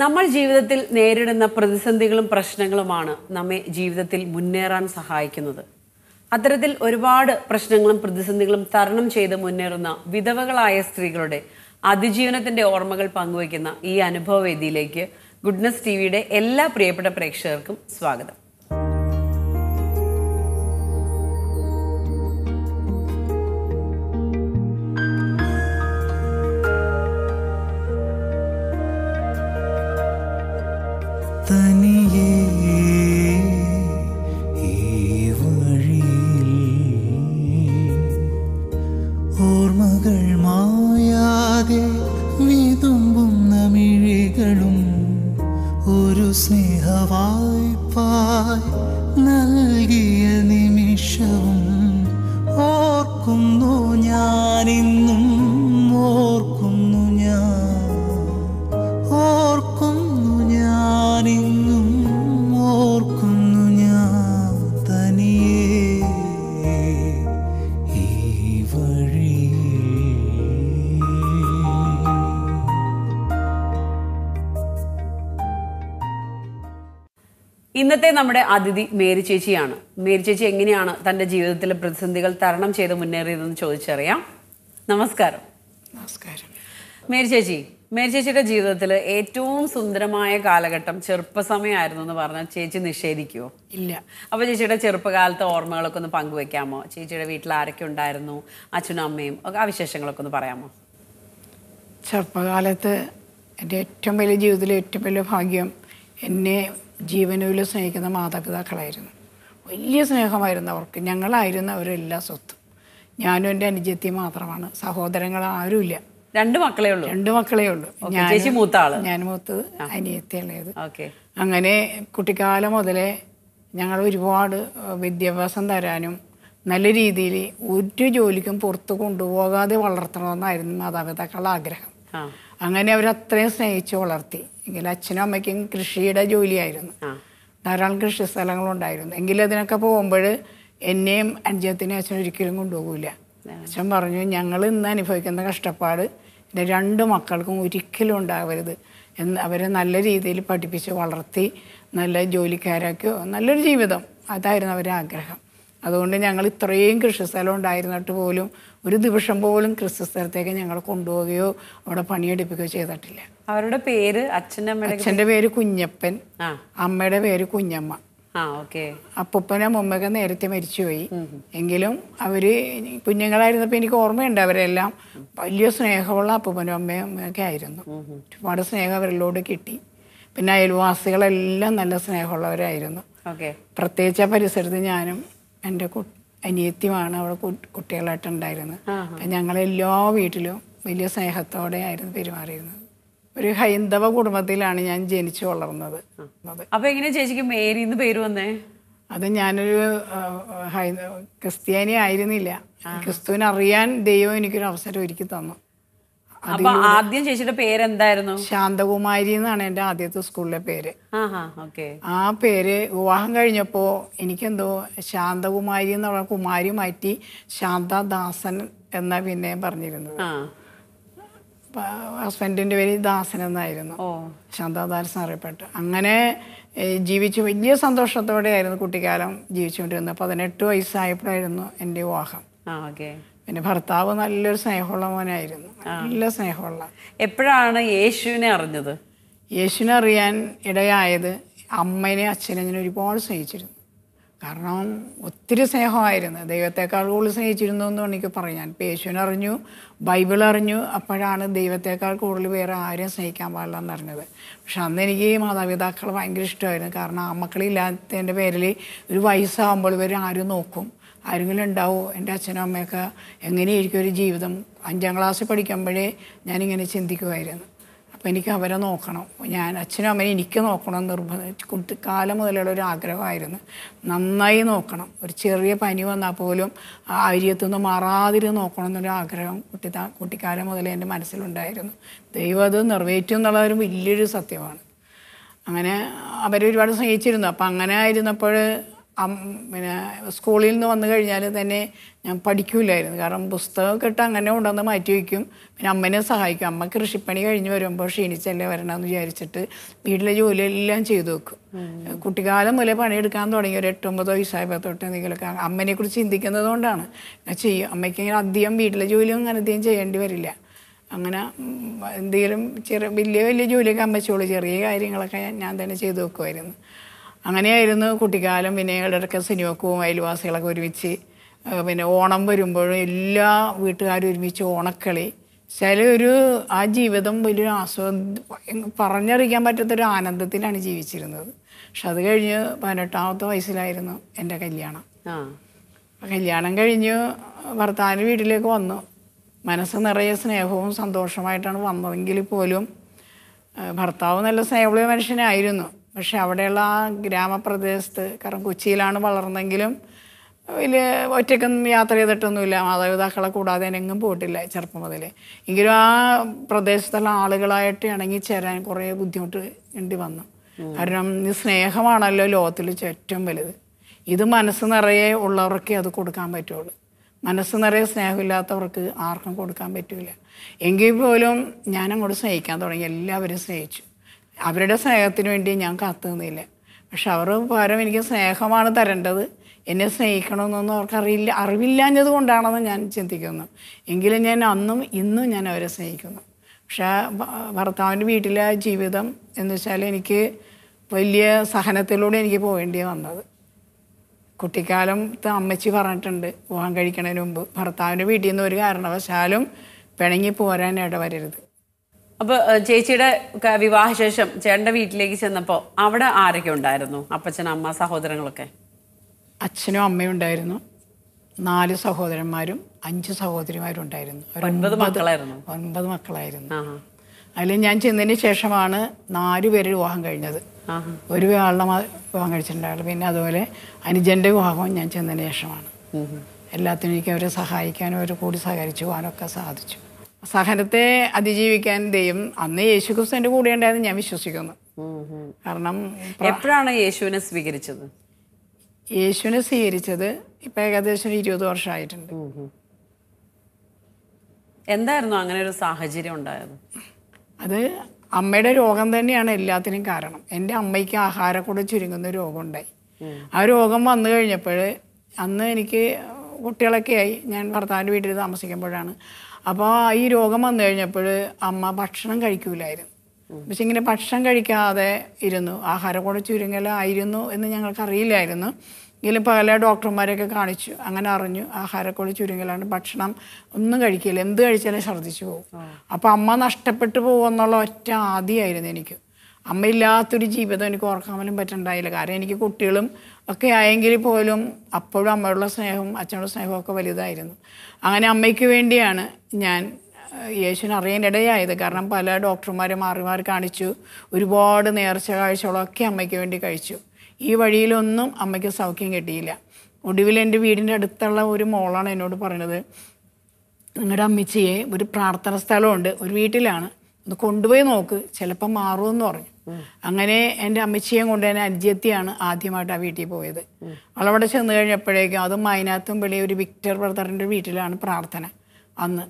നമ്മൾ ജീവിതത്തിൽ നേരിടുന്ന പ്രതിസന്ധികളും പ്രശ്നങ്ങളുമാണ് നമ്മെ ജീവിതത്തിൽ മുന്നേറാൻ സഹായിക്കുന്നത് അത്തരത്തിൽ ഒരുപാട് പ്രശ്നങ്ങളും പ്രതിസന്ധികളും തരണം ചെയ്ത് മുന്നേറുന്ന വിധവകളായ സ്ത്രീകളുടെ അതിജീവനത്തിന്റെ ഓർമ്മകൾ പങ്കുവയ്ക്കുന്ന ഈ അനുഭവവേദിയിലേക്ക് ഗുഡ്നസ് ടി വിയുടെ എല്ലാ പ്രിയപ്പെട്ട പ്രേക്ഷകർക്കും സ്വാഗതം നമ്മുടെ അതിഥി മേരി ചേച്ചിയാണ് മേരി ചേച്ചി എങ്ങനെയാണ് തന്റെ ജീവിതത്തിലെ പ്രതിസന്ധികൾ തരണം ചെയ്ത് മുന്നേറിയതെന്ന് ചോദിച്ചറിയാം നമസ്കാരം നമസ്കാരം മേരി ചേച്ചി മേരി ചേച്ചിയുടെ ജീവിതത്തിൽ ഏറ്റവും സുന്ദരമായ കാലഘട്ടം ചെറുപ്പസമയമായിരുന്നു എന്ന് പറഞ്ഞാൽ ചേച്ചി നിഷേധിക്കുവോ ഇല്ല അപ്പോൾ ചേച്ചിയുടെ ചെറുപ്പകാലത്തെ ഓർമ്മകളൊക്കെ ഒന്ന് പങ്കുവെക്കാമോ ചേച്ചിയുടെ വീട്ടിൽ ആരൊക്കെ ഉണ്ടായിരുന്നു അച്ഛനും അമ്മയും ഒക്കെ ആ ഒന്ന് പറയാമോ ചെറുപ്പകാലത്ത് എൻ്റെ ഏറ്റവും വലിയ ജീവിതത്തിലെ ഏറ്റവും വലിയ ഭാഗ്യം എന്നെ ജീവനുവിൽ സ്നേഹിക്കുന്ന മാതാപിതാക്കളായിരുന്നു വലിയ സ്നേഹമായിരുന്നു അവർക്ക് ഞങ്ങളായിരുന്നു അവരെല്ലാ സ്വത്തും ഞാനും എൻ്റെ അനുജത്തി മാത്രമാണ് സഹോദരങ്ങൾ ആരുമില്ല രണ്ട് മക്കളേ ഉള്ളൂ രണ്ട് മക്കളേ ഉള്ളൂ ഞാൻ മൂത്ത ആള് ഞാൻ മൂത്തത് അനിയത്തിയുള്ളത് അങ്ങനെ കുട്ടിക്കാലം മുതലേ ഞങ്ങൾ ഒരുപാട് വിദ്യാഭ്യാസം തരാനും നല്ല രീതിയിൽ ഒരു ജോലിക്കും പുറത്ത് കൊണ്ടുപോകാതെ വളർത്തണമെന്നായിരുന്നു മാതാപിതാക്കളുടെ ആഗ്രഹം അങ്ങനെ അവരത്രയും സ്നേഹിച്ച് വളർത്തി എങ്കിൽ അച്ഛനും അമ്മയ്ക്കും കൃഷിയുടെ ജോലിയായിരുന്നു ധാരാളം കൃഷി സ്ഥലങ്ങളുണ്ടായിരുന്നു എങ്കിലും അതിനൊക്കെ പോകുമ്പോൾ എന്നെയും അനുജത്തിനെ അച്ഛൻ ഒരിക്കലും കൊണ്ടുപോകില്ല അച്ഛൻ പറഞ്ഞു ഞങ്ങൾ ഇന്ന് അനുഭവിക്കുന്ന കഷ്ടപ്പാട് എൻ്റെ രണ്ട് മക്കൾക്കും ഒരിക്കലും ഉണ്ടാവരുത് എന്ന് അവരെ നല്ല രീതിയിൽ പഠിപ്പിച്ച് വളർത്തി നല്ല ജോലിക്കാരാക്കിയോ നല്ലൊരു ജീവിതം അതായിരുന്നു അവരുടെ ആഗ്രഹം അതുകൊണ്ട് ഞങ്ങൾ ഇത്രയും കൃഷിസ്ഥലം ഉണ്ടായിരുന്നിട്ട് പോലും ഒരു ദിവസം പോലും കൃഷി സ്ഥലത്തേക്ക് ഞങ്ങൾ കൊണ്ടുപോവുകയോ അവിടെ പണിയെടുപ്പിക്കുകയോ ചെയ്തിട്ടില്ല അവരുടെ പേര് അച്ഛനമ്മയുടെ അച്ഛൻ്റെ പേര് കുഞ്ഞപ്പൻ അമ്മയുടെ പേര് കുഞ്ഞമ്മ അപ്പൂപ്പനും അമ്മമ്മയൊക്കെ നേരത്തെ മരിച്ചുപോയി എങ്കിലും അവര് കുഞ്ഞുങ്ങളായിരുന്നപ്പോ എനിക്ക് ഓർമ്മയുണ്ട് അവരെല്ലാം വലിയ സ്നേഹമുള്ള അപ്പൂപ്പനും അമ്മയൊക്കെ ആയിരുന്നു ഒരുപാട് സ്നേഹം അവരിലോട് കിട്ടി പിന്നെ അയൽവാസികളെല്ലാം നല്ല സ്നേഹമുള്ളവരായിരുന്നു പ്രത്യേകിച്ച് ആ പരിസരത്ത് ഞാനും എൻ്റെ അനിയത്തിയുമാണ് അവിടെ കുട്ടികളായിട്ട് ഉണ്ടായിരുന്നത് അപ്പം ഞങ്ങളെല്ലാ വീട്ടിലും വലിയ സ്നേഹത്തോടെ ആയിരുന്നു പെരുമാറിയിരുന്നത് ഒരു ഹൈന്ദവ കുടുംബത്തിലാണ് ഞാൻ ജനിച്ചു വളർന്നത് അപ്പൊ എങ്ങനെ ചേച്ചിക്ക് മേരി പേര് വന്നേ അത് ഞാനൊരു ക്രിസ്ത്യാനി ആയിരുന്നില്ല ക്രിസ്തുവിനറിയാൻ ദൈവം എനിക്കൊരു അവസരം ഒരുക്കി തന്നു അപ്പൊ ആദ്യം ചേച്ചിയുടെ പേരെന്തായിരുന്നു ശാന്തകുമാരി എന്നാണ് എന്റെ ആദ്യത്തെ സ്കൂളിലെ പേര് ആ പേര് വിവാഹം കഴിഞ്ഞപ്പോ എനിക്കെന്തോ ശാന്തകുമാരി എന്ന് പറഞ്ഞ കുമാരി മാറ്റി ശാന്തദാസൻ എന്ന പിന്നെ പറഞ്ഞിരുന്നത് ഹസ്ബൻഡിന്റെ പേര് ദാസൻ എന്നായിരുന്നു ശാന്തദാസൻ അറിയപ്പെട്ടു അങ്ങനെ ജീവിച്ചു വലിയ സന്തോഷത്തോടെ ആയിരുന്നു കുട്ടിക്കാലം ജീവിച്ചുകൊണ്ടിരുന്നത് പതിനെട്ട് വയസ്സായപ്പോഴായിരുന്നു എന്റെ വിവാഹം പിന്നെ ഭർത്താവ് നല്ലൊരു സ്നേഹമുള്ള മോനായിരുന്നു നല്ല സ്നേഹമുള്ള എപ്പോഴാണ് യേശുവിനെ അറിഞ്ഞത് യേശുവിനെ അറിയാൻ ഇടയായത് അമ്മേനെ അച്ഛനെ ഞാൻ ഒരുപാട് സ്നേഹിച്ചിരുന്നു കാരണം ഒത്തിരി സ്നേഹമായിരുന്നു ദൈവത്തെക്കാൾ കൂടുതൽ സ്നേഹിച്ചിരുന്നു എന്ന് എനിക്ക് പറയാൻ ഇപ്പം യേശുവിനെ അറിഞ്ഞു ബൈബിൾ അറിഞ്ഞു അപ്പോഴാണ് ദൈവത്തെക്കാൾ കൂടുതൽ വേറെ ആരെയും സ്നേഹിക്കാൻ പാടില്ല എന്നറിഞ്ഞത് പക്ഷെ അന്ന് എനിക്ക് മാതാപിതാക്കൾ ഭയങ്കര ഇഷ്ടമായിരുന്നു കാരണം ആ മക്കളില്ലാത്തതിൻ്റെ പേരിൽ ഒരു വയസ്സാകുമ്പോൾ ഇവർ ആരും നോക്കും ആരെങ്കിലും ഉണ്ടാവുമോ എൻ്റെ അച്ഛനും അമ്മയൊക്കെ എങ്ങനെയായിരിക്കും ഒരു ജീവിതം അഞ്ചാം ക്ലാസ് പഠിക്കുമ്പോഴേ ഞാനിങ്ങനെ ചിന്തിക്കുമായിരുന്നു അപ്പോൾ എനിക്ക് അവരെ നോക്കണം ഞാൻ അച്ഛനും അമ്മയും എനിക്ക് നോക്കണം നിർബന്ധം കുട്ടിക്കാലം മുതലുള്ള ഒരു ആഗ്രഹമായിരുന്നു നന്നായി നോക്കണം ഒരു ചെറിയ പനി വന്നാൽ പോലും ആ അരിയത്തുനിന്ന് മാറാതിരുന്ന് നോക്കണം എന്നൊരു ആഗ്രഹം കുട്ടി കുട്ടിക്കാലം മുതലേ എൻ്റെ മനസ്സിലുണ്ടായിരുന്നു ദൈവം അത് നിറവേറ്റും എന്നുള്ളൊരു വലിയൊരു സത്യമാണ് അങ്ങനെ അവരൊരുപാട് സ്നേഹിച്ചിരുന്നു അപ്പം അങ്ങനെ ആയിരുന്നപ്പോൾ പിന്നെ സ്കൂളിൽ നിന്ന് വന്നു കഴിഞ്ഞാൽ തന്നെ ഞാൻ പഠിക്കൂലായിരുന്നു കാരണം പുസ്തകമൊക്കെ ഇട്ട് അങ്ങനെ കൊണ്ടുവന്ന് മാറ്റി വയ്ക്കും പിന്നെ അമ്മനെ സഹായിക്കും അമ്മ കൃഷിപ്പണി കഴിഞ്ഞ് വരുമ്പോൾ ക്ഷീണിച്ചല്ലേ വരണമെന്ന് വിചാരിച്ചിട്ട് വീട്ടിലെ ജോലിയെല്ലാം ചെയ്തു വെക്കും കുട്ടിക്കാലം മുതലേ പണിയെടുക്കാൻ തുടങ്ങി ഒരു എട്ടൊമ്പത് വയസ്സായപ്പോൾ തൊട്ട് എന്തെങ്കിലുമൊക്കെ അമ്മനെക്കുറിച്ച് ചിന്തിക്കുന്നത് കൊണ്ടാണ് ചെയ്യും അമ്മയ്ക്ക് ഇങ്ങനെ അധികം വീട്ടിലെ ജോലിയും അങ്ങനെ അധികം ചെയ്യേണ്ടി വരില്ല അങ്ങനെ എന്തെങ്കിലും ചെറിയ വലിയ വലിയ ജോലിയൊക്കെ അമ്മച്ചോളൂ ചെറിയ കാര്യങ്ങളൊക്കെ ഞാൻ തന്നെ ചെയ്തു വെക്കുമായിരുന്നു അങ്ങനെയായിരുന്നു കുട്ടിക്കാലം പിന്നെ ഇടയ്ക്ക് സിനിമക്കും അയൽവാസികളൊക്കെ ഒരുമിച്ച് പിന്നെ ഓണം വരുമ്പോഴും എല്ലാ വീട്ടുകാരും ഒരുമിച്ച് ഓണക്കളി ചില ഒരു ആ ജീവിതം വലിയൊരു ആസ്വദ പറഞ്ഞറിയിക്കാൻ പറ്റാത്തൊരു ആനന്ദത്തിലാണ് ജീവിച്ചിരുന്നത് പക്ഷെ അത് കഴിഞ്ഞ് പതിനെട്ടാമത്തെ വയസ്സിലായിരുന്നു എൻ്റെ കല്യാണം കല്യാണം കഴിഞ്ഞ് ഭർത്താവിൻ്റെ വീട്ടിലേക്ക് വന്നു മനസ്സ് നിറയെ സ്നേഹവും സന്തോഷമായിട്ടാണ് വന്നതെങ്കിൽ പോലും ഭർത്താവ് നല്ല സ്നേഹമുള്ള മനുഷ്യനായിരുന്നു പക്ഷെ അവിടെയുള്ള ആ ഗ്രാമപ്രദേശത്ത് കാരണം കൊച്ചിയിലാണ് വളർന്നെങ്കിലും വലിയ ഒറ്റയ്ക്കൊന്നും യാത്ര ചെയ്തിട്ടൊന്നുമില്ല മാതാപിതാക്കളെ കൂടാതെ എങ്ങും പോയിട്ടില്ല ചെറുപ്പം മുതൽ എങ്കിലും ആ പ്രദേശത്തുള്ള ആളുകളായിട്ട് ഇണങ്ങി ചേരാൻ കുറേ ബുദ്ധിമുട്ട് ഉണ്ടി വന്നു കാരണം സ്നേഹമാണല്ലോ ലോകത്തിൽ ഏറ്റവും വലുത് ഇത് മനസ്സ് നിറയെ ഉള്ളവർക്കേ അത് കൊടുക്കാൻ പറ്റുള്ളൂ മനസ്സ് നിറയെ സ്നേഹമില്ലാത്തവർക്ക് ആർക്കും കൊടുക്കാൻ പറ്റില്ല എങ്കിൽ പോലും ഞാനങ്ങോട്ട് സ്നേഹിക്കാൻ തുടങ്ങി എല്ലാവരും സ്നേഹിച്ചു അവരുടെ സ്നേഹത്തിന് വേണ്ടി ഞാൻ കാത്തു നിന്നില്ല പക്ഷെ അവർ പകരം എനിക്ക് സ്നേഹമാണ് തരേണ്ടത് എന്നെ സ്നേഹിക്കണമെന്നൊന്നും അവർക്കറിയില്ല അറിവില്ലാഞ്ഞത് കൊണ്ടാണെന്ന് ഞാൻ ചിന്തിക്കുന്നു എങ്കിലും ഞാൻ അന്നും ഇന്നും ഞാൻ അവരെ സ്നേഹിക്കുന്നു പക്ഷേ ഭർത്താവിൻ്റെ വീട്ടിലെ ജീവിതം എന്ന് വെച്ചാൽ എനിക്ക് വലിയ സഹനത്തിലൂടെ എനിക്ക് പോകേണ്ടി വന്നത് കുട്ടിക്കാലത്ത് അമ്മച്ചി പറഞ്ഞിട്ടുണ്ട് പോകാൻ കഴിക്കണതിന് മുമ്പ് ഭർത്താവിൻ്റെ വീട്ടിൽ നിന്ന് ഒരു കാരണവശാലും പിണങ്ങി പോരാൻ ഇടവരരുത് അപ്പൊ ചേച്ചിയുടെ വിവാഹശേഷം ചേട്ടന്റെ വീട്ടിലേക്ക് ചെന്നപ്പോൾ അവിടെ ആരൊക്കെ ഉണ്ടായിരുന്നു അപ്പച്ചൻ അമ്മ സഹോദരങ്ങളൊക്കെ അച്ഛനും അമ്മയും ഉണ്ടായിരുന്നു നാല് സഹോദരന്മാരും അഞ്ച് സഹോദരിമാരും ഉണ്ടായിരുന്നു ഒൻപത് മക്കളായിരുന്നു ഒൻപത് മക്കളായിരുന്നു അതിൽ ഞാൻ ചെന്നതിന് ശേഷമാണ് നാല് പേര് വിവാഹം കഴിഞ്ഞത് ഒരു ആളുടെ വിവാഹം കഴിച്ചിട്ടുണ്ടായിരുന്നു പിന്നെ അതുപോലെ അനുജന്റെ വിവാഹവും ഞാൻ ചെന്നതിന് ശേഷമാണ് എല്ലാത്തിനും എനിക്ക് അവരെ സഹായിക്കാനും അവരെ കൂടി സഹകരിച്ചു പോകാനൊക്കെ സാധിച്ചു സഹനത്തെ അതിജീവിക്കാൻ ദൈവം അന്ന് യേശു ക്രിസ്തു കൂടെ ഉണ്ടായെന്ന് ഞാൻ വിശ്വസിക്കുന്നു കാരണം എപ്പോഴാണ് യേശുവിനെ സ്വീകരിച്ചത് യേശുവിനെ സ്വീകരിച്ചത് ഇപ്പൊ ഏകദേശം ഇരുപത് വർഷമായിട്ടുണ്ട് എന്തായിരുന്നു അങ്ങനെ ഒരു സാഹചര്യം ഉണ്ടായത് അത് അമ്മയുടെ രോഗം തന്നെയാണ് എല്ലാത്തിനും കാരണം എൻ്റെ അമ്മയ്ക്ക് ആഹാരക്കൂടെ ചുരുങ്ങുന്ന രോഗം ഉണ്ടായി ആ രോഗം വന്നു കഴിഞ്ഞപ്പോൾ അന്ന് എനിക്ക് കുട്ടികളൊക്കെ ആയി ഞാൻ ഭർത്താവിൻ്റെ വീട്ടിൽ താമസിക്കുമ്പോഴാണ് അപ്പോൾ ഈ രോഗം വന്നു കഴിഞ്ഞപ്പോൾ അമ്മ ഭക്ഷണം കഴിക്കൂലായിരുന്നു പക്ഷെ ഇങ്ങനെ ഭക്ഷണം കഴിക്കാതെ ഇരുന്നു ആഹാരം കൂടെ ചുരുങ്ങലായിരുന്നു എന്ന് അറിയില്ലായിരുന്നു എങ്കിലും പല ഡോക്ടർമാരെയൊക്കെ കാണിച്ചു അങ്ങനെ അറിഞ്ഞു ആഹാരക്കോട് ചുരുങ്ങലാണ് ഭക്ഷണം ഒന്നും കഴിക്കില്ല എന്ത് കഴിച്ചാലും ഛർദ്ദിച്ചു പോകും അപ്പോൾ അമ്മ നഷ്ടപ്പെട്ടു പോകുമെന്നുള്ള ഒറ്റ ആദ്യമായിരുന്നു എനിക്ക് അമ്മയില്ലാത്തൊരു ജീവിതം എനിക്ക് ഓർക്കാൻ പോലും പറ്റണ്ടായില്ല കാരണം എനിക്ക് കുട്ടികളും ഒക്കെ ആയെങ്കിൽ പോലും അപ്പോഴും അമ്മയുള്ള സ്നേഹവും അച്ഛനുള്ള സ്നേഹവും ഒക്കെ വലുതായിരുന്നു അങ്ങനെ അമ്മയ്ക്ക് വേണ്ടിയാണ് ഞാൻ യേശുവിന് അറിയാനിടയായത് കാരണം പല ഡോക്ടർമാരെ മാറി മാറി കാണിച്ചു ഒരുപാട് നേർച്ച കാഴ്ചകളൊക്കെ അമ്മയ്ക്ക് വേണ്ടി കഴിച്ചു ഈ വഴിയിലൊന്നും അമ്മയ്ക്ക് സൗഖ്യം കിട്ടിയില്ല ഒടുവിൽ എൻ്റെ വീടിൻ്റെ അടുത്തുള്ള ഒരു മോളാണ് എന്നോട് പറഞ്ഞത് നിങ്ങളുടെ അമ്മച്ചിയെ ഒരു പ്രാർത്ഥന സ്ഥലമുണ്ട് ഒരു വീട്ടിലാണ് ഒന്ന് കൊണ്ടുപോയി നോക്ക് ചിലപ്പോൾ മാറുമെന്ന് പറഞ്ഞു അങ്ങനെ എൻ്റെ അമ്മച്ചിയെയും കൊണ്ട് തന്നെ അനുജത്തിയാണ് ആദ്യമായിട്ട് ആ വീട്ടിൽ പോയത് അളവടെ ചെന്ന് കഴിഞ്ഞപ്പോഴേക്കും അതും അതിനകത്തും വെളിയ ഒരു വിക്ടർ ബ്രദറിൻ്റെ വീട്ടിലാണ് പ്രാർത്ഥന അന്ന്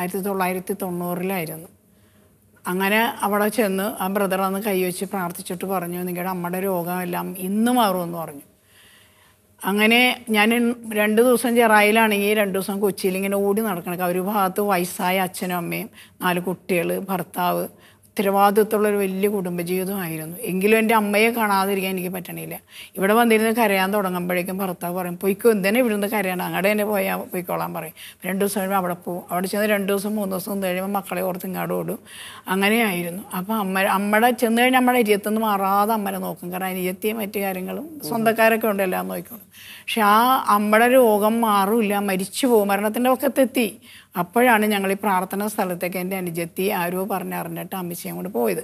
ആയിരത്തി തൊള്ളായിരത്തി തൊണ്ണൂറിലായിരുന്നു അങ്ങനെ അവിടെ ചെന്ന് ആ ബ്രദർ അന്ന് കൈവച്ച് പ്രാർത്ഥിച്ചിട്ട് പറഞ്ഞു നിങ്ങളുടെ അമ്മയുടെ രോഗമെല്ലാം ഇന്ന് മാറുമെന്ന് പറഞ്ഞു അങ്ങനെ ഞാൻ രണ്ട് ദിവസം ചെറായിലാണെങ്കിൽ രണ്ട് ദിവസം കൊച്ചിയിൽ ഇങ്ങനെ ഓടി നടക്കണം ഒരു ഭാഗത്ത് വയസ്സായ അച്ഛനും അമ്മയും നാല് കുട്ടികൾ ഭർത്താവ് ഉത്തരവാദിത്വമുള്ളൊരു വലിയ കുടുംബജീവിതമായിരുന്നു എങ്കിലും എൻ്റെ അമ്മയെ കാണാതിരിക്കാൻ എനിക്ക് പറ്റണില്ല ഇവിടെ വന്നിരുന്ന് കരയാൻ തുടങ്ങുമ്പോഴേക്കും ഭർത്താവ് പറയും പൊയ്ക്കോ എന്തിനാ ഇവിടുന്ന് കരയണം അങ്ങടെ തന്നെ പോയാൽ പൊയ്ക്കോളാൻ പറയും രണ്ട് ദിവസം കഴിയുമ്പോൾ അവിടെ പോകും അവിടെ ചെന്ന് രണ്ട് ദിവസം മൂന്ന് ദിവസം കഴിയുമ്പോൾ മക്കളെ ഓർത്ത് ഇങ്ങോട്ട് ഓടും അങ്ങനെയായിരുന്നു അപ്പോൾ അമ്മ അമ്മയുടെ ചെന്ന് കഴിഞ്ഞാൽ അമ്മയുടെ ഇരിയത്തുനിന്ന് മാറാതെ അമ്മനെ നോക്കും കാരണം അനിയത്തിയും മറ്റു കാര്യങ്ങളും സ്വന്തക്കാരൊക്കെ ഉണ്ട് എല്ലാം നോക്കിക്കോളും പക്ഷെ ആ അമ്മയുടെ രോഗം മാറില്ല മരിച്ചു പോകും മരണത്തിൻ്റെ പക്കത്തെത്തി അപ്പോഴാണ് ഞങ്ങൾ ഈ പ്രാർത്ഥന സ്ഥലത്തേക്ക് എൻ്റെ അനുജത്തി ആരോ അറിഞ്ഞിട്ട് അമ്മച്ചയും കൊണ്ട് പോയത്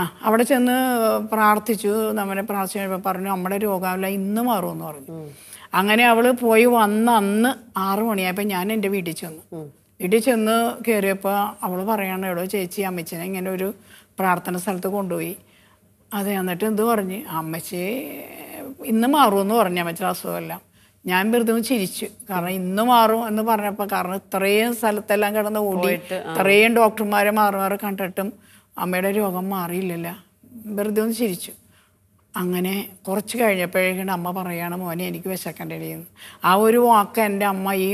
ആ അവിടെ ചെന്ന് പ്രാർത്ഥിച്ചു നമ്മളെ പ്രാർത്ഥിച്ചു പറഞ്ഞു നമ്മുടെ രോഗമില്ല ഇന്ന് മാറുമെന്ന് പറഞ്ഞു അങ്ങനെ അവൾ പോയി വന്ന അന്ന് ആറു മണിയായപ്പോൾ ഞാൻ എൻ്റെ വീട്ടിൽ ചെന്നു വീട്ടിൽ ചെന്ന് കയറിയപ്പോൾ അവൾ പറയണ എടോ ചേച്ചി അമ്മച്ചനെ ഇങ്ങനെ ഒരു പ്രാർത്ഥന സ്ഥലത്ത് കൊണ്ടുപോയി അതെ എന്നിട്ട് എന്ത് പറഞ്ഞ് അമ്മച്ചേ ഇന്ന് എന്ന് പറഞ്ഞാൽ മറ്റൊരു അസുഖമെല്ലാം ഞാൻ വെറുതെ ചിരിച്ചു കാരണം ഇന്ന് മാറും എന്ന് പറഞ്ഞപ്പോൾ കാരണം ഇത്രയും സ്ഥലത്തെല്ലാം കിടന്ന് ഓടി ഇത്രയും ഡോക്ടർമാരെ മാറി മാറി കണ്ടിട്ടും അമ്മയുടെ രോഗം മാറിയില്ലല്ല വെറുതെ ഒന്ന് ചിരിച്ചു അങ്ങനെ കുറച്ച് കഴിഞ്ഞപ്പോഴേക്കും അമ്മ പറയുകയാണ് മോനെ എനിക്ക് വിശക്കണ്ടടി എന്ന് ആ ഒരു വാക്ക് എൻ്റെ അമ്മ ഈ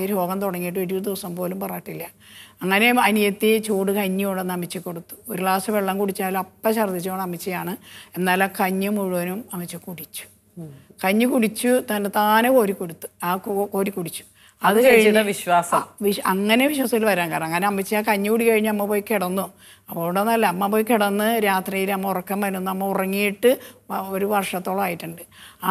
ഈ രോഗം തുടങ്ങിയിട്ട് ഒരു ദിവസം പോലും പറട്ടില്ല അങ്ങനെ അനിയത്തി ചൂട് കഞ്ഞി കൊണ്ടുവന്ന് അമിച്ച് കൊടുത്തു ഒരു ഗ്ലാസ് വെള്ളം കുടിച്ചാലും അപ്പം ഛർദ്ദിച്ചുകൊണ്ട് അമിച്ചയാണ് എന്നാൽ ആ കഞ്ഞി മുഴുവനും അമിച്ച് കുടിച്ചു കഞ്ഞി കുടിച്ചു തന്നെ താനെ കോരി കൊടുത്തു ആ കോരി കുടിച്ചു അത് കഴിഞ്ഞ വിശ്വാസം അങ്ങനെ വിശ്വാസത്തിൽ വരാൻ കാരണം അങ്ങനെ അമ്മച്ചി ആ കഞ്ഞി കൂടി കഴിഞ്ഞ് അമ്മ പോയി കിടന്നു അപ്പോൾ അവിടെ നല്ല അമ്മ പോയി കിടന്ന് രാത്രിയിൽ അമ്മ ഉറക്കം വരുന്ന അമ്മ ഉറങ്ങിയിട്ട് ഒരു വർഷത്തോളം ആയിട്ടുണ്ട്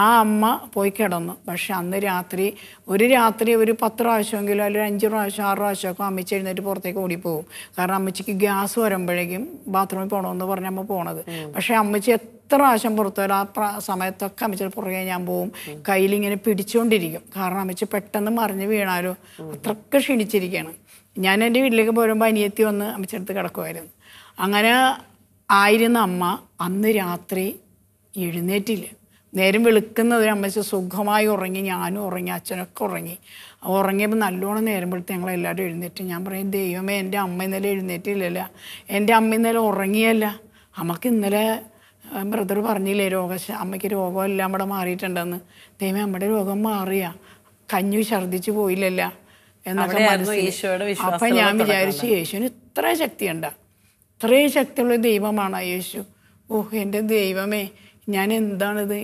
ആ അമ്മ പോയി കിടന്നു പക്ഷെ അന്ന് രാത്രി ഒരു രാത്രി ഒരു പത്ത് പ്രാവശ്യമെങ്കിലും അല്ലെങ്കിൽ അഞ്ച് പ്രാവശ്യം ആറ് പ്രാവശ്യമൊക്കെ അമ്മച്ചി എഴുന്നേറ്റ് പുറത്തേക്ക് ഓടിപ്പോകും കാരണം അമ്മച്ചിക്ക് ഗ്യാസ് വരുമ്പോഴേക്കും ബാത്റൂമിൽ പോകണമെന്ന് പറഞ്ഞ അമ്മ പോണത് പക്ഷേ അമ്മച്ചി എത്ര പ്രാവശ്യം പുറത്തു വരും ആ സമയത്തൊക്കെ അമ്മച്ചി പുറകെ ഞാൻ പോവും കയ്യിലിങ്ങനെ പിടിച്ചുകൊണ്ടിരിക്കും കാരണം അമ്മച്ചി പെട്ടെന്ന് മറിഞ്ഞ് വീണാലോ അത്രക്ക് ക്ഷീണിച്ചിരിക്കുകയാണ് ഞാൻ എൻ്റെ വീട്ടിലേക്ക് പോരുമ്പോൾ അനിയത്തി വന്ന് അമ്മച്ചടുത്ത് കിടക്കുമായിരുന്നു അങ്ങനെ ആയിരുന്ന അമ്മ അന്ന് രാത്രി എഴുന്നേറ്റില്ല നേരം വെളുക്കുന്നത് അമ്മ സുഖമായി ഉറങ്ങി ഞാനും ഉറങ്ങി അച്ഛനൊക്കെ ഉറങ്ങി ഉറങ്ങിയപ്പോൾ നല്ലോണം നേരം വെളുത്ത് ഞങ്ങളെല്ലാവരും എഴുന്നേറ്റ് ഞാൻ പറയും ദൈവമേ എൻ്റെ അമ്മ ഇന്നലെ എഴുന്നേറ്റില്ലല്ല എൻ്റെ അമ്മ ഇന്നലെ ഉറങ്ങിയല്ല അമ്മക്ക് ഇന്നലെ ബ്രദർ പറഞ്ഞില്ലേ രോഗ അമ്മയ്ക്ക് രോഗം എല്ലാം മാറിയിട്ടുണ്ടെന്ന് ദൈവമേ അമ്മയുടെ രോഗം മാറിയ കഞ്ഞു ഛർദ്ദിച്ചു പോയില്ലല്ല എന്നൊക്കെ മനസ്സിലായി അപ്പം ഞാൻ വിചാരിച്ചു യേശുവിന് ഇത്ര ശക്തിയുണ്ടാ അത്രയും ശക്തിയുള്ള ദൈവമാണ് യേശു ഓഹ് എൻ്റെ ദൈവമേ ഞാൻ എന്താണിത്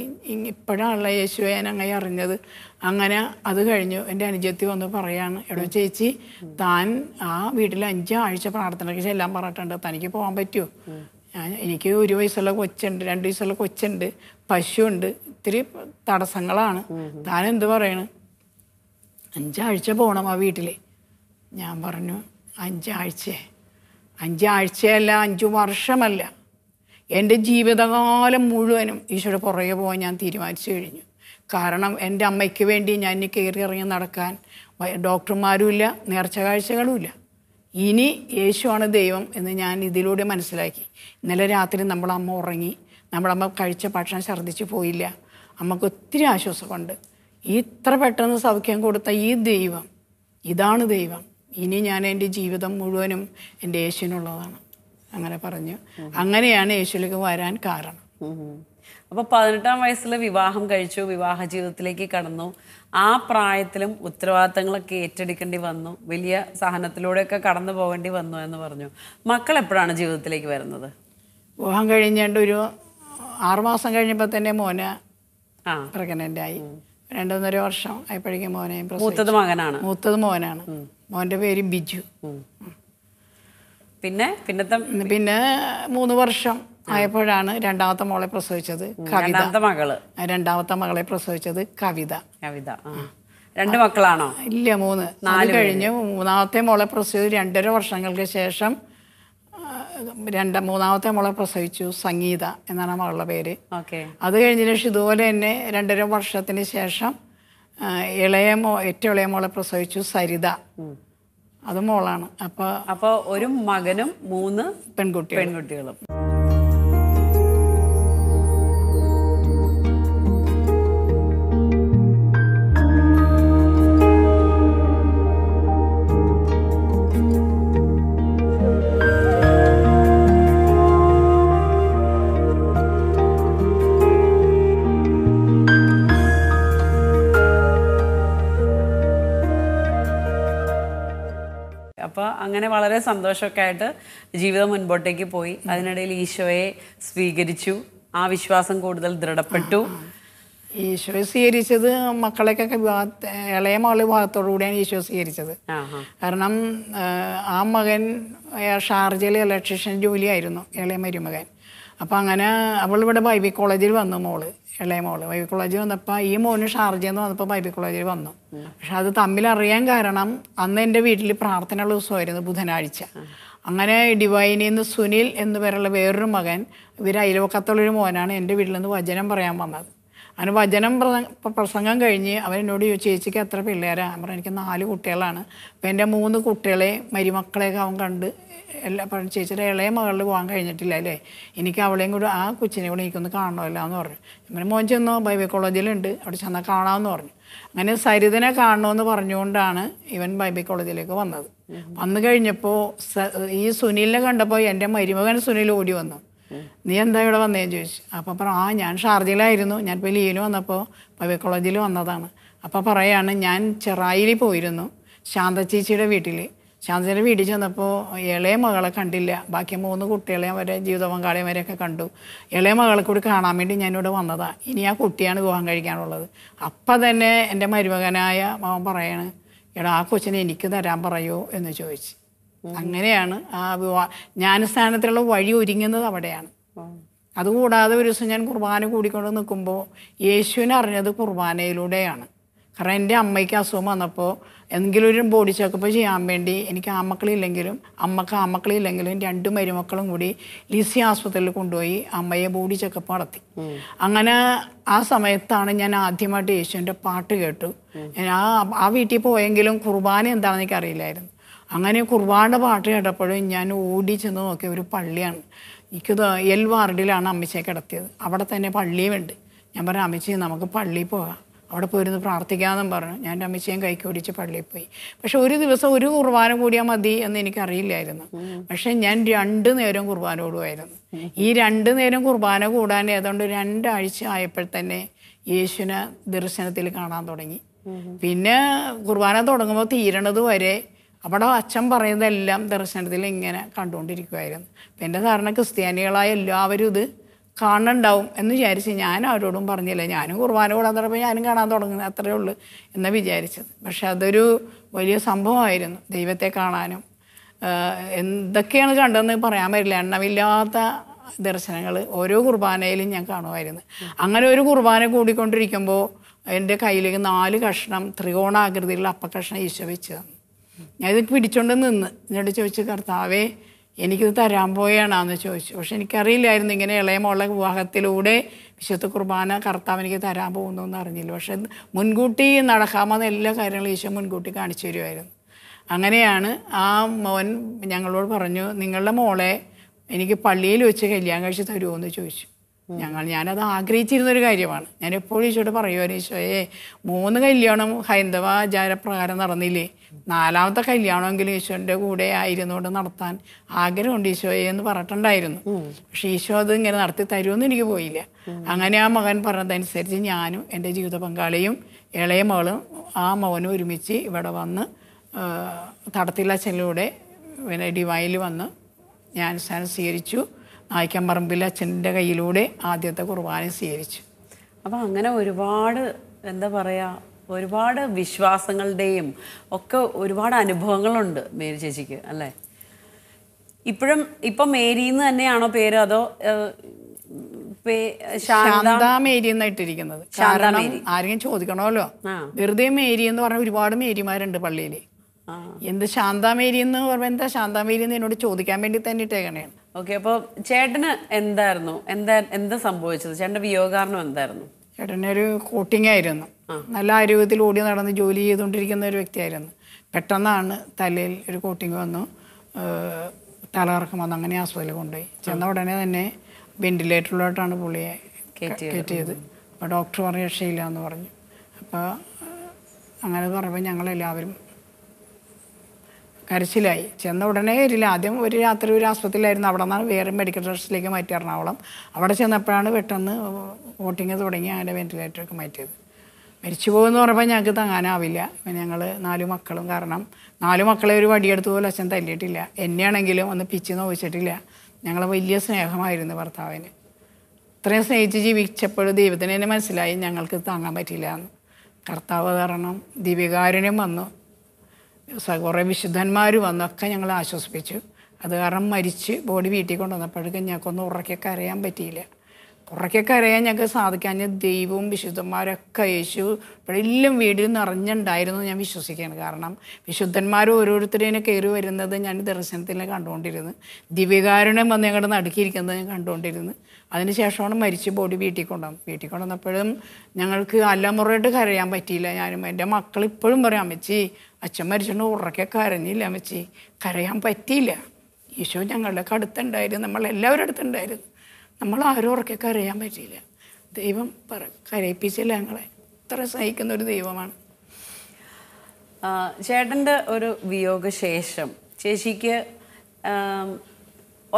ഇപ്പോഴാണല്ലോ യേശുവെ ഞാൻ അങ്ങനെ അറിഞ്ഞത് അങ്ങനെ അത് കഴിഞ്ഞു എൻ്റെ അനുജത്തി വന്ന് പറയാണ് എടോ ചേച്ചി താൻ ആ വീട്ടിൽ അഞ്ചാഴ്ച പ്രാർത്ഥനയ്ക്ക് എല്ലാം പറഞ്ഞിട്ടുണ്ട് തനിക്ക് പോകാൻ പറ്റുമോ ഞാൻ എനിക്ക് ഒരു വയസ്സുള്ള കൊച്ചുണ്ട് രണ്ട് വയസ്സുള്ള കൊച്ചുണ്ട് പശുണ്ട് ഇത്തിരി തടസ്സങ്ങളാണ് താൻ എന്ത് പറയണ് അഞ്ചാഴ്ച പോകണം ആ വീട്ടിൽ ഞാൻ പറഞ്ഞു അഞ്ചാഴ്ചയെ അഞ്ചാഴ്ചയല്ല അഞ്ചു വർഷമല്ല എൻ്റെ ജീവിതകാലം മുഴുവനും ഈശോയുടെ പുറകെ പോകാൻ ഞാൻ തീരുമാനിച്ചു കഴിഞ്ഞു കാരണം എൻ്റെ അമ്മയ്ക്ക് വേണ്ടി ഞാൻ കയറി ഇറങ്ങി നടക്കാൻ ഡോക്ടർമാരുമില്ല നേർച്ച കാഴ്ചകളുമില്ല ഇനി യേശുവാണ് ദൈവം എന്ന് ഞാൻ ഇതിലൂടെ മനസ്സിലാക്കി ഇന്നലെ രാത്രി നമ്മളമ്മ ഉറങ്ങി നമ്മളമ്മ കഴിച്ച ഭക്ഷണം ഛർദ്ദിച്ച് പോയില്ല അമ്മക്ക് ഒത്തിരി ആശ്വാസമുണ്ട് ഇത്ര പെട്ടെന്ന് സൗഖ്യം കൊടുത്ത ഈ ദൈവം ഇതാണ് ദൈവം ഇനി ഞാൻ എൻ്റെ ജീവിതം മുഴുവനും എൻ്റെ യേശുവിനുള്ളതാണ് അങ്ങനെ പറഞ്ഞു അങ്ങനെയാണ് യേശുലേക്ക് വരാൻ കാരണം അപ്പോൾ പതിനെട്ടാം വയസ്സിൽ വിവാഹം കഴിച്ചു വിവാഹ ജീവിതത്തിലേക്ക് കടന്നു ആ പ്രായത്തിലും ഉത്തരവാദിത്തങ്ങളൊക്കെ ഏറ്റെടുക്കേണ്ടി വന്നു വലിയ സഹനത്തിലൂടെയൊക്കെ കടന്നു പോകേണ്ടി വന്നു എന്ന് പറഞ്ഞു മക്കൾ എപ്പോഴാണ് ജീവിതത്തിലേക്ക് വരുന്നത് വിവാഹം കഴിഞ്ഞാണ്ട് ഒരു ആറുമാസം കഴിഞ്ഞപ്പോൾ തന്നെ മോന് പ്രഗ്നൻ്റായി രണ്ടൊന്നര വർഷം ആയപ്പോഴേക്കും മോനെ മൂത്തത് മകനാണ് മൂത്തത് മോനാണ് മോൻ്റെ പേര് ബിജു പിന്നെ പിന്നത്തെ പിന്നെ മൂന്ന് വർഷം ആയപ്പോഴാണ് രണ്ടാമത്തെ മോളെ പ്രസവിച്ചത് കവിത മകള് രണ്ടാമത്തെ മകളെ പ്രസവിച്ചത് കവിത കവിത രണ്ട് മക്കളാണോ ഇല്ല മൂന്ന് നാല് കഴിഞ്ഞ് മൂന്നാമത്തെ മോളെ പ്രസവിച്ചു രണ്ടര വർഷങ്ങൾക്ക് ശേഷം രണ്ട മൂന്നാമത്തെ മോളെ പ്രസവിച്ചു സംഗീത എന്നാണ് മകളുടെ പേര് അത് കഴിഞ്ഞതിന് ശേഷം ഇതുപോലെ തന്നെ രണ്ടര വർഷത്തിന് ശേഷം ഇളയ മോ ഏറ്റവും ഇളയ മോളെ പ്രസവിച്ചു സരിത അത് മോളാണ് അപ്പോൾ അപ്പോൾ ഒരു മകനും മൂന്ന് പെൺകുട്ടി പെൺകുട്ടികളും അങ്ങനെ വളരെ സന്തോഷമൊക്കെ ആയിട്ട് ജീവിതം മുൻപോട്ടേക്ക് പോയി അതിനിടയിൽ ഈശോയെ സ്വീകരിച്ചു ആ വിശ്വാസം കൂടുതൽ ദൃഢപ്പെട്ടു ഈശോ സ്വീകരിച്ചത് മക്കളെയൊക്കെ വിവാഹത്തെ ഇളയ മകളെ വിവാഹത്തോടു കൂടിയാണ് ഈശോ സ്വീകരിച്ചത് കാരണം ആ മകൻ ഷാർജയിൽ ഇലക്ട്രീഷ്യൻ ജോലിയായിരുന്നു ഇളയ മരുമകൻ അപ്പം അങ്ങനെ അവൾ ഇവിടെ ബൈബിൾ കോളേജിൽ വന്നു മോള് ഇളയ മോള് ബൈബിൾ കോളേജിൽ വന്നപ്പോൾ ഈ മോന് ഷാർജ എന്ന് വന്നപ്പോൾ ബൈബിൾ കോളേജിൽ വന്നു പക്ഷെ അത് അറിയാൻ കാരണം അന്ന് എൻ്റെ വീട്ടിൽ പ്രാർത്ഥനയുള്ള ദിവസമായിരുന്നു ബുധനാഴ്ച അങ്ങനെ ഡിവൈനിൽ നിന്ന് സുനിൽ എന്നു പേരുള്ള വേറൊരു മകൻ ഇവർ അയൽവക്കത്തുള്ളൊരു മോനാണ് എൻ്റെ വീട്ടിൽ നിന്ന് വചനം പറയാൻ വന്നത് അങ്ങനെ വചനം പ്രസംഗം കഴിഞ്ഞ് അവരെന്നോട് ചോദിച്ചു ചേച്ചിക്ക് എത്ര പിള്ളേരാണ് പറഞ്ഞു എനിക്ക് നാല് കുട്ടികളാണ് അപ്പം എൻ്റെ മൂന്ന് കുട്ടികളെ മരുമക്കളെയൊക്കെ അവൻ കണ്ട് എല്ലാ ചേച്ചിയുടെ ഇളയ മകളിൽ പോകാൻ കഴിഞ്ഞിട്ടില്ല അല്ലേ എനിക്ക് അവളെയും കൂടെ ആ കൊച്ചിനെ കൂടെ എനിക്കൊന്ന് കാണണമല്ലോ എന്ന് പറഞ്ഞു ഇവന് മോൻ ചെന്നോ ബൈബിൾ കോളേജിലുണ്ട് അവിടെ ചെന്നാൽ കാണാമെന്ന് പറഞ്ഞു അങ്ങനെ സരിതനെ കാണണമെന്ന് പറഞ്ഞുകൊണ്ടാണ് ഇവൻ ബൈബിൾ കോളേജിലേക്ക് വന്നത് വന്നു കഴിഞ്ഞപ്പോൾ ഈ സുനിലിനെ കണ്ടപ്പോൾ എൻ്റെ മരുമകൻ സുനിൽ ഓടി വന്നു നീ എന്താ ഇവിടെ വന്നേന്ന് ചോദിച്ചു അപ്പോൾ പറ ആ ഞാൻ ഷാർജയിലായിരുന്നു ഞാൻ ഇപ്പോൾ ലീവിന് വന്നപ്പോൾ ബൈബിൾ കോളേജിൽ വന്നതാണ് അപ്പോൾ പറയാണ് ഞാൻ ചെറായിൽ പോയിരുന്നു ശാന്ത ചേച്ചിയുടെ വീട്ടിൽ ശാന്തിൻ്റെ വീട്ടിൽ ചെന്നപ്പോൾ ഇളയ മകളെ കണ്ടില്ല ബാക്കി മൂന്ന് കുട്ടികളെ അവരെ ജീവിത പങ്കാളിയും വരെയൊക്കെ കണ്ടു ഇളയ മകളെ കൂടി കാണാൻ വേണ്ടി ഞാനിവിടെ വന്നതാണ് ഇനി ആ കുട്ടിയാണ് വിവാഹം കഴിക്കാനുള്ളത് അപ്പം തന്നെ എൻ്റെ മരുമകനായ മാവൻ പറയാണ് എടാ ആ കൊച്ചിനെ എനിക്ക് തരാൻ പറയോ എന്ന് ചോദിച്ചു അങ്ങനെയാണ് ആ വിവാഹ ജ്ഞാനസ്ഥാനത്തിലുള്ള വഴി ഒരുങ്ങുന്നത് അവിടെയാണ് അതുകൂടാതെ ഒരു ദിവസം ഞാൻ കുർബാന കൂടിക്കൊണ്ട് നിൽക്കുമ്പോൾ യേശുവിനെ അറിഞ്ഞത് കുർബാനയിലൂടെയാണ് കാരണം എൻ്റെ അമ്മയ്ക്ക് അസുഖം വന്നപ്പോൾ എന്തെങ്കിലും ഒരു ബോഡി ചെക്കപ്പ് ചെയ്യാൻ വേണ്ടി എനിക്ക് ആമക്കളില്ലെങ്കിലും അമ്മക്ക് ആമക്കളില്ലെങ്കിലും രണ്ട് മരുമക്കളും കൂടി ലിസി ആസ്പത്രിയിൽ കൊണ്ടുപോയി അമ്മയെ ബോഡി ചെക്കപ്പ് നടത്തി അങ്ങനെ ആ സമയത്താണ് ഞാൻ ആദ്യമായിട്ട് യേശുവിൻ്റെ പാട്ട് കേട്ടു ഞാൻ ആ ആ വീട്ടിൽ പോയെങ്കിലും കുർബാന എന്താണെന്ന് അറിയില്ലായിരുന്നു അങ്ങനെ കുർബാനയുടെ പാട്ട് കേട്ടപ്പോഴും ഞാൻ ഓടി ചെന്ന് നോക്കിയ ഒരു പള്ളിയാണ് എനിക്ക് എൽ വാർഡിലാണ് അമ്മച്ചയെ കിടത്തിയത് അവിടെ തന്നെ പള്ളിയുമുണ്ട് ഞാൻ പറഞ്ഞു അമ്മച്ചി നമുക്ക് പള്ളിയിൽ പോകാം അവിടെ പോയിരുന്ന് പ്രാർത്ഥിക്കാമെന്നും പറഞ്ഞു ഞാൻ രമേശയും കൈക്ക് ഓടിച്ച് പള്ളിയിൽ പോയി പക്ഷെ ഒരു ദിവസം ഒരു കുർബാന കൂടിയാൽ മതി എന്ന് എനിക്കറിയില്ലായിരുന്നു പക്ഷെ ഞാൻ രണ്ട് നേരം കുർബാന കൂടുമായിരുന്നു ഈ രണ്ട് നേരം കുർബാന കൂടാൻ ഏതാണ്ട് രണ്ടാഴ്ച ആയപ്പോൾ തന്നെ യേശുവിനെ ദർശനത്തിൽ കാണാൻ തുടങ്ങി പിന്നെ കുർബാന തുടങ്ങുമ്പോൾ തീരണത് വരെ അവിടെ അച്ഛൻ പറയുന്നതെല്ലാം ദർശനത്തിൽ ഇങ്ങനെ കണ്ടുകൊണ്ടിരിക്കുമായിരുന്നു അപ്പം എൻ്റെ ധാരണ ക്രിസ്ത്യാനികളായ എല്ലാവരും ഇത് കാണണ്ടാവും എന്ന് വിചാരിച്ച് ഞാൻ അവരോടും പറഞ്ഞില്ല ഞാനും കുർബാന കൂടാൻ തുടങ്ങി ഞാനും കാണാൻ തുടങ്ങുന്നത് അത്രയേ ഉള്ളൂ എന്ന് വിചാരിച്ചത് പക്ഷെ അതൊരു വലിയ സംഭവമായിരുന്നു ദൈവത്തെ കാണാനും എന്തൊക്കെയാണ് കണ്ടതെന്ന് പറയാൻ പറ്റില്ല എണ്ണമില്ലാത്ത ദർശനങ്ങൾ ഓരോ കുർബാനയിലും ഞാൻ കാണുമായിരുന്നു അങ്ങനെ ഒരു കുർബാന കൂടിക്കൊണ്ടിരിക്കുമ്പോൾ എൻ്റെ കയ്യിലേക്ക് നാല് കഷ്ണം ത്രികോണാകൃതിയിലുള്ള അപ്പക്കഷ്ണം ഈശോ വെച്ച് തന്നു ഞാൻ പിടിച്ചോണ്ട് നിന്ന് എന്നിട്ട് ചോദിച്ചു കർത്താവേ എനിക്കിത് തരാൻ പോയാണെന്ന് ചോദിച്ചു പക്ഷെ എനിക്കറിയില്ലായിരുന്നു ഇങ്ങനെ ഇളയ മോളെ വിവാഹത്തിലൂടെ വിശുദ്ധ കുർബാന കർത്താവ് എനിക്ക് തരാൻ പോകുന്നു എന്ന് അറിഞ്ഞില്ല പക്ഷെ മുൻകൂട്ടി നടക്കാമെന്ന എല്ലാ കാര്യങ്ങളും ഈശോ മുൻകൂട്ടി കാണിച്ചു തരുമായിരുന്നു അങ്ങനെയാണ് ആ മോൻ ഞങ്ങളോട് പറഞ്ഞു നിങ്ങളുടെ മോളെ എനിക്ക് പള്ളിയിൽ വെച്ച് കല്യാണം കഴിച്ച് തരുമോ എന്ന് ചോദിച്ചു ഞങ്ങൾ ഞാനത് ആഗ്രഹിച്ചിരുന്നൊരു കാര്യമാണ് ഞാൻ എപ്പോഴും ഈശോട് പറയുമായിരുന്നു ഈശോയെ മൂന്ന് കല്യാണം ഹൈന്ദവ ആചാരപ്രകാരം നടന്നില്ലേ നാലാമത്തെ കല്യാണമെങ്കിലും ഈശോൻ്റെ കൂടെ ആയിരുന്നുകൊണ്ട് നടത്താൻ ആഗ്രഹമുണ്ട് ഈശോയെ എന്ന് പറഞ്ഞിട്ടുണ്ടായിരുന്നു പക്ഷെ ഈശോ അത് ഇങ്ങനെ നടത്തി തരുമെന്ന് എനിക്ക് പോയില്ല അങ്ങനെ ആ മകൻ പറഞ്ഞതനുസരിച്ച് ഞാനും എൻ്റെ ജീവിത പങ്കാളിയും ഇളയ മകളും ആ മകനും ഒരുമിച്ച് ഇവിടെ വന്ന് തടത്തിലച്ചനിലൂടെ പിന്നെ ഡിവൈനിൽ വന്ന് ഞാൻ സ്വീകരിച്ചു പറമ്പിൽ അച്ഛൻ്റെ കയ്യിലൂടെ ആദ്യത്തെ കുർബാന സ്വീകരിച്ചു അപ്പം അങ്ങനെ ഒരുപാട് എന്താ പറയുക ഒരുപാട് വിശ്വാസങ്ങളുടെയും ഒക്കെ ഒരുപാട് അനുഭവങ്ങളുണ്ട് മേരി ചേച്ചിക്ക് അല്ലേ ഇപ്പോഴും ഇപ്പം മേരി എന്ന് തന്നെയാണോ പേര് അതോ ശാന്ത മേരി എന്നായിട്ടിരിക്കുന്നത് ആരെങ്കിലും ചോദിക്കണമല്ലോ വെറുതെ മേരി എന്ന് പറഞ്ഞ ഒരുപാട് മേരിമാരുണ്ട് പള്ളിയിൽ എന്ത് ശാന്താമേരി എന്ന് പറഞ്ഞാൽ എന്താ ശാന്താമേരി എന്ന് എന്നോട് ചോദിക്കാൻ വേണ്ടി തന്നെ ഇട്ടേക്കണേണ് ഓക്കെ അപ്പോൾ ചേട്ടന് എന്തായിരുന്നു എന്താ എന്താ സംഭവിച്ചത് ചേട്ടൻ്റെ വിയോഗാരണം എന്തായിരുന്നു ചേട്ടൻ്റെ ഒരു കോട്ടിംഗ് ആയിരുന്നു നല്ല ആരോഗ്യത്തിൽ ഓടി നടന്ന് ജോലി ചെയ്തുകൊണ്ടിരിക്കുന്ന ഒരു വ്യക്തിയായിരുന്നു പെട്ടെന്നാണ് തലയിൽ ഒരു കോട്ടിംഗ് വന്നു തലകറക്കം വന്നു അങ്ങനെ ആസ്പത്രിയിൽ കൊണ്ടുപോയി ചെന്ന ഉടനെ തന്നെ വെന്റിലേറ്ററിലോട്ടാണ് പുള്ളിയെ കയറ്റിയത് അപ്പോൾ ഡോക്ടർ പറഞ്ഞു രക്ഷയില്ല എന്ന് പറഞ്ഞു അപ്പോൾ അങ്ങനെ പറയുമ്പോൾ ഞങ്ങളെല്ലാവരും കരച്ചിലായി ചെന്ന ഉടനെ ഇതിൽ ആദ്യം ഒരു രാത്രി ഒരു ആസ്പത്രിയിലായിരുന്നു അവിടെ നിന്നാണ് വേറെ മെഡിക്കൽ ട്രസ്റ്റിലേക്ക് മാറ്റി എറണാകുളം അവിടെ ചെന്നപ്പോഴാണ് പെട്ടെന്ന് വോട്ടിങ് തുടങ്ങി അതിൻ്റെ വെൻറ്റിലേറ്ററൊക്കെ മാറ്റിയത് മരിച്ചു പോകുമെന്ന് പറയുമ്പോൾ ഞങ്ങൾക്ക് തങ്ങാനാവില്ല പിന്നെ ഞങ്ങൾ നാല് മക്കളും കാരണം നാല് മക്കളെ ഒരു വടിയെടുത്ത് പോലും അച്ഛൻ തല്ലിയിട്ടില്ല എന്നെയാണെങ്കിലും ഒന്ന് പിച്ച് നോവിച്ചിട്ടില്ല ഞങ്ങൾ വലിയ സ്നേഹമായിരുന്നു ഭർത്താവിന് ഇത്രയും സ്നേഹിച്ച് ജീവിച്ചപ്പോൾ ദൈവത്തിന് തന്നെ മനസ്സിലായി ഞങ്ങൾക്ക് താങ്ങാൻ പറ്റില്ല എന്ന് കർത്താവ് കാരണം ദിവ്യകാരുണ്യം വന്നു കുറേ വിശുദ്ധന്മാർ വന്നൊക്കെ ഞങ്ങൾ ആശ്വസിപ്പിച്ചു അത് കാരണം മരിച്ച് ബോഡി വീട്ടിൽ കൊണ്ടുവന്നപ്പോഴേക്കും ഞങ്ങൾക്കൊന്നും ഉറക്കെ കരയാൻ പറ്റിയില്ല ഉറക്കെ കരയാൻ ഞങ്ങൾക്ക് സാധിക്കാൻ ദൈവവും വിശുദ്ധന്മാരൊക്കെ യേശു എല്ലാം വീട് നിറഞ്ഞുണ്ടായിരുന്നു ഞാൻ വിശ്വസിക്കുകയാണ് കാരണം വിശുദ്ധന്മാർ ഓരോരുത്തരേനെ കയറി വരുന്നത് ഞാൻ ദർശനത്തിൽ കണ്ടുകൊണ്ടിരുന്നു ദിവ്യകാരുണ്യം വന്ന് ഞങ്ങളുടെ നടുക്കിയിരിക്കുന്നത് ഞാൻ കണ്ടുകൊണ്ടിരുന്നു അതിനുശേഷമാണ് മരിച്ച് ബോഡി വീട്ടിൽ കൊണ്ടുവന്നത് വീട്ടിൽ കൊണ്ടുവന്നപ്പോഴും ഞങ്ങൾക്ക് അലമുറയായിട്ട് കരയാൻ പറ്റിയില്ല ഞാനും എൻ്റെ മക്കളിപ്പോഴും ഇപ്പോഴും പറയാം അമ്മച്ചി അച്ഛൻ മരിച്ചുകൊണ്ട് ഉറക്കെ കരഞ്ഞില്ല അമ്മച്ചി കരയാൻ പറ്റിയില്ല ഈശോ ഞങ്ങളുടെ അടുത്തുണ്ടായിരുന്നു നമ്മളെല്ലാവരും അടുത്തുണ്ടായിരുന്നു നമ്മൾ ആരും ഉറക്കെ കരയാൻ പറ്റിയില്ല ദൈവം പറ കരയിപ്പിച്ചില്ല ഞങ്ങളെ ഇത്ര സഹിക്കുന്ന ഒരു ദൈവമാണ് ചേട്ടൻ്റെ ഒരു വിയോഗശേഷം ചേച്ചിക്ക്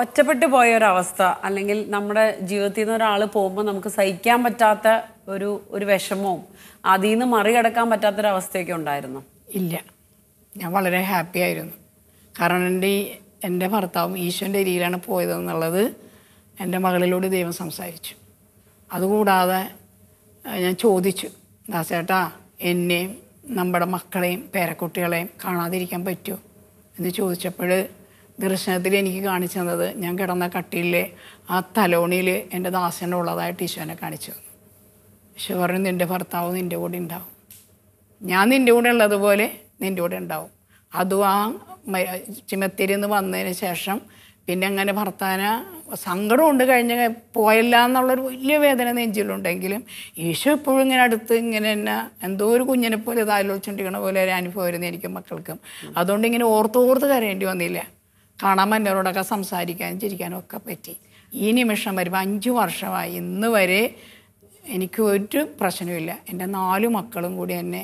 ഒറ്റപ്പെട്ടു പോയ ഒരവസ്ഥ അല്ലെങ്കിൽ നമ്മുടെ ജീവിതത്തിൽ നിന്ന് ഒരാൾ പോകുമ്പോൾ നമുക്ക് സഹിക്കാൻ പറ്റാത്ത ഒരു ഒരു വിഷമവും അതിൽ നിന്ന് മറികടക്കാൻ പറ്റാത്തൊരവസ്ഥയൊക്കെ ഉണ്ടായിരുന്നു ഇല്ല ഞാൻ വളരെ ഹാപ്പി ആയിരുന്നു കാരണം എൻ്റെ എൻ്റെ ഭർത്താവും ഈശോൻ്റെ രീതിയിലാണ് പോയതെന്നുള്ളത് എൻ്റെ മകളിലൂടെ ദൈവം സംസാരിച്ചു അതുകൂടാതെ ഞാൻ ചോദിച്ചു ദാസേട്ടാ എന്നെയും നമ്മുടെ മക്കളെയും പേരക്കുട്ടികളെയും കാണാതിരിക്കാൻ പറ്റുമോ എന്ന് ചോദിച്ചപ്പോൾ ദർശനത്തിൽ എനിക്ക് കാണിച്ചു തന്നത് ഞാൻ കിടന്ന കട്ടിയിലെ ആ തലോണിയിൽ എൻ്റെ ദാസനുള്ളതായിട്ട് ഈശോനെ കാണിച്ചു തന്നു ഈശോ പറഞ്ഞു നിൻ്റെ ഭർത്താവ് നിൻ്റെ കൂടെ ഉണ്ടാവും ഞാൻ നിൻ്റെ കൂടെ ഉള്ളതുപോലെ നിൻ്റെ കൂടെ ഉണ്ടാവും അതും ആ ചിമത്തിരി നിന്ന് വന്നതിന് ശേഷം പിന്നെ അങ്ങനെ ഭർത്താന സങ്കടമുണ്ട് കഴിഞ്ഞ പോയല്ല എന്നുള്ളൊരു വലിയ വേദന നെഞ്ചിലുണ്ടെങ്കിലും ഈശോ ഇപ്പോഴും ഇങ്ങനെ അടുത്ത് ഇങ്ങനെ തന്നെ എന്തോ ഒരു കുഞ്ഞിനെ പോലെ താലോചിച്ചിട്ടിരിക്കണ പോലെ ഒരു അനുഭവമായിരുന്നു എനിക്ക് മക്കൾക്കും അതുകൊണ്ട് ഇങ്ങനെ ഓർത്തോർത്ത് കരയേണ്ടി വന്നില്ല കാണാൻ മറ്റവരോടൊക്കെ സംസാരിക്കാനും ചിരിക്കാനും ഒക്കെ പറ്റി ഈ നിമിഷം വരുമ്പോൾ അഞ്ച് വർഷമായി ഇന്ന് വരെ എനിക്ക് ഒരു പ്രശ്നമില്ല എൻ്റെ നാലു മക്കളും കൂടി എന്നെ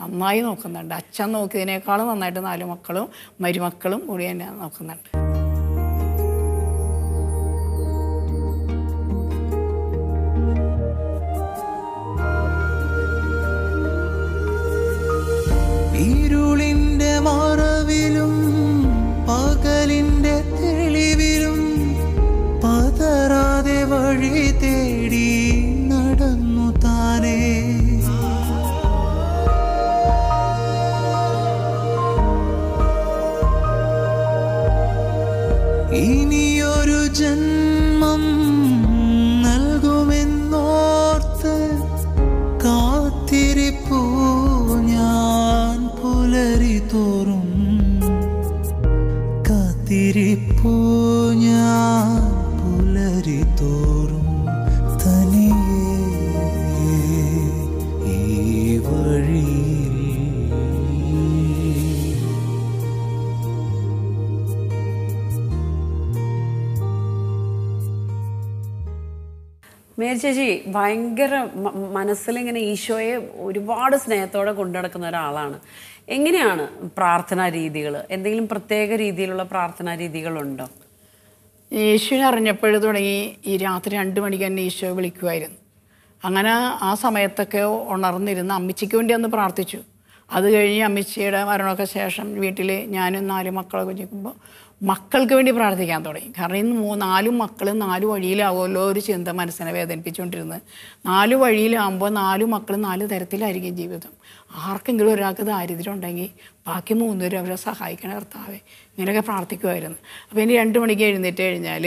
നന്നായി നോക്കുന്നുണ്ട് അച്ഛൻ നോക്കിയതിനേക്കാളും നന്നായിട്ട് നാല് മക്കളും മരുമക്കളും കൂടി തന്നെ നോക്കുന്നുണ്ട് ഇരുളിന്റെ മറവിലും പകൽ മേരി ചേച്ചി ഭയങ്കര മനസ്സിലിങ്ങനെ ഈശോയെ ഒരുപാട് സ്നേഹത്തോടെ കൊണ്ടുനടക്കുന്ന ഒരാളാണ് എങ്ങനെയാണ് പ്രാർത്ഥനാ രീതികൾ എന്തെങ്കിലും പ്രത്യേക രീതിയിലുള്ള പ്രാർത്ഥനാ രീതികളുണ്ടോ യേശുവിനെ അറിഞ്ഞപ്പോൾ തുടങ്ങി ഈ രാത്രി രണ്ട് മണിക്ക് തന്നെ ഈശോ വിളിക്കുമായിരുന്നു അങ്ങനെ ആ സമയത്തൊക്കെ ഉണർന്നിരുന്ന അമ്മച്ചിക്ക് വേണ്ടി അന്ന് പ്രാർത്ഥിച്ചു അത് കഴിഞ്ഞ് അമ്മച്ചിയുടെ മരണമൊക്കെ ശേഷം വീട്ടിൽ ഞാനും നാല് മക്കളെ കുഞ്ഞിക്കുമ്പോൾ മക്കൾക്ക് വേണ്ടി പ്രാർത്ഥിക്കാൻ തുടങ്ങി കാരണം ഇന്ന് മൂ നാലും മക്കളും നാലു വഴിയിലാവുമല്ലോ ഒരു ചിന്ത മനസ്സിനെ വേദനിപ്പിച്ചുകൊണ്ടിരുന്നത് നാല് വഴിയിലാകുമ്പോൾ നാലു മക്കൾ നാല് തരത്തിലായിരിക്കും ജീവിതം ആർക്കെങ്കിലും ഒരാൾക്ക് ദാരിദ്ര്യം ഉണ്ടെങ്കിൽ ബാക്കി മൂന്നുപേരും അവരെ സഹായിക്കണ കർത്താവെ ഇങ്ങനെയൊക്കെ പ്രാർത്ഥിക്കുമായിരുന്നു അപ്പോൾ ഇനി രണ്ട് മണിക്ക് എഴുന്നേറ്റ് കഴിഞ്ഞാൽ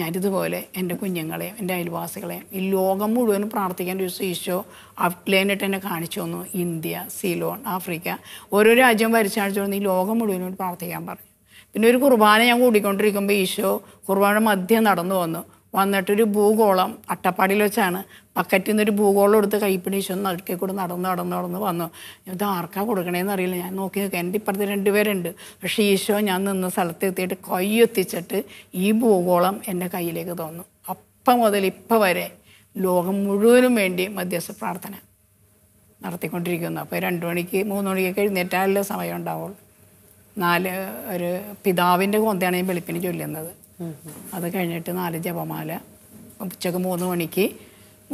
ഞാനിതുപോലെ എൻ്റെ കുഞ്ഞുങ്ങളെയും എൻ്റെ അയൽവാസികളെയും ഈ ലോകം മുഴുവനും പ്രാർത്ഥിക്കാൻ ഒരു ഈശോ ഔട്ട്ലൈനായിട്ട് എന്നെ കാണിച്ചു തന്നു ഇന്ത്യ സിലോൺ ആഫ്രിക്ക ഓരോ രാജ്യം തന്നു ഈ ലോകം മുഴുവനും പ്രാർത്ഥിക്കാൻ പറഞ്ഞു പിന്നെ ഒരു കുർബാന ഞാൻ കൂടിക്കൊണ്ടിരിക്കുമ്പോൾ ഈശോ കുർബാന മധ്യം നടന്നു വന്നു വന്നിട്ടൊരു ഭൂഗോളം അട്ടപ്പാടിയിൽ വെച്ചാണ് പക്കറ്റിൽ നിന്ന് ഒരു ഭൂഗോളം എടുത്ത് ഈശോ നടുക്കി കൂടെ നടന്ന് നടന്ന് നടന്ന് വന്നു ഇത് ആർക്കാ കൊടുക്കണേന്ന് അറിയില്ല ഞാൻ നോക്കി നോക്കി എൻ്റെ ഇപ്പുറത്ത് രണ്ടുപേരുണ്ട് പക്ഷേ ഈശോ ഞാൻ നിന്ന സ്ഥലത്ത് എത്തിയിട്ട് കൈ എത്തിച്ചിട്ട് ഈ ഭൂഗോളം എൻ്റെ കയ്യിലേക്ക് തോന്നു അപ്പം മുതൽ ഇപ്പം വരെ ലോകം മുഴുവനും വേണ്ടി മധ്യസ്ഥ പ്രാർത്ഥന നടത്തിക്കൊണ്ടിരിക്കുന്നു അപ്പോൾ രണ്ട് മണിക്ക് മൂന്ന് മണിക്കൊക്കെ എഴുന്നേറ്റാലല്ലേ സമയം ഉണ്ടാവുള്ളൂ നാല് ഒരു പിതാവിൻ്റെ കൊന്തയാണ് ഈ വെളുപ്പിന് ചൊല്ലുന്നത് അത് കഴിഞ്ഞിട്ട് നാല് ജപമാല ഉച്ചക്ക് മൂന്ന് മണിക്ക്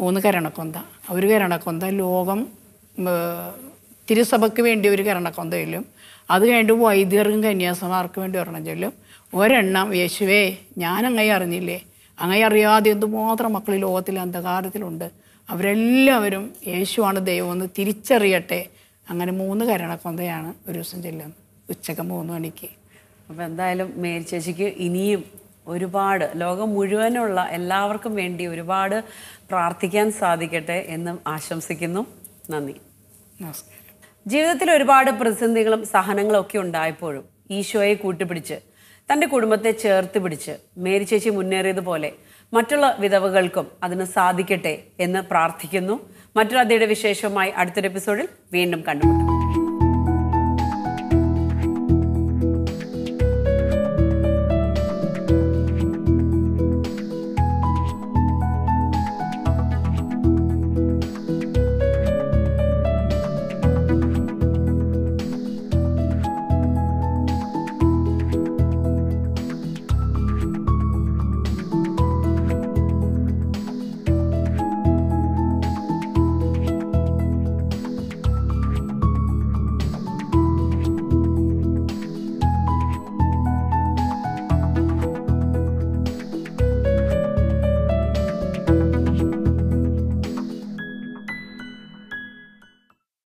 മൂന്ന് കരണക്കൊന്ത ഒരു കരണക്കൊന്ത ലോകം തിരുസഭയ്ക്ക് വേണ്ടി ഒരു കരണക്കൊന്ത ചൊല്ലും അത് കഴിഞ്ഞിട്ട് വൈദികർക്കും കന്യാസമാർക്ക് വേണ്ടി ഒരെണ്ണം ചൊല്ലും ഒരെണ്ണം യേശുവേ ഞാൻ അങ്ങേ അറിഞ്ഞില്ലേ അങ്ങനെ അറിയാതെ എന്തുമാത്രം മക്കൾ ലോകത്തിൽ അന്ധകാരത്തിലുണ്ട് അവരെല്ലാവരും യേശുവാണ് ദൈവമെന്ന് തിരിച്ചറിയട്ടെ അങ്ങനെ മൂന്ന് കരണക്കൊന്തയാണ് ഒരു ദിവസം ചെല്ലുന്നത് ഉച്ചക്ക് മൂന്ന് മണിക്ക് അപ്പോൾ എന്തായാലും മേരി ഇനിയും ഒരുപാട് ലോകം മുഴുവനുള്ള എല്ലാവർക്കും വേണ്ടി ഒരുപാട് പ്രാർത്ഥിക്കാൻ സാധിക്കട്ടെ എന്ന് ആശംസിക്കുന്നു നന്ദി നമസ്കാരം ജീവിതത്തിൽ ഒരുപാട് പ്രതിസന്ധികളും സഹനങ്ങളും ഒക്കെ ഉണ്ടായപ്പോഴും ഈശോയെ കൂട്ടുപിടിച്ച് തൻ്റെ കുടുംബത്തെ ചേർത്ത് പിടിച്ച് മേരി ചേച്ചി മുന്നേറിയതുപോലെ മറ്റുള്ള വിധവകൾക്കും അതിന് സാധിക്കട്ടെ എന്ന് പ്രാർത്ഥിക്കുന്നു മറ്റൊരു അതിയുടെ വിശേഷവുമായി അടുത്തൊരു എപ്പിസോഡിൽ വീണ്ടും കണ്ടുമുട്ടാം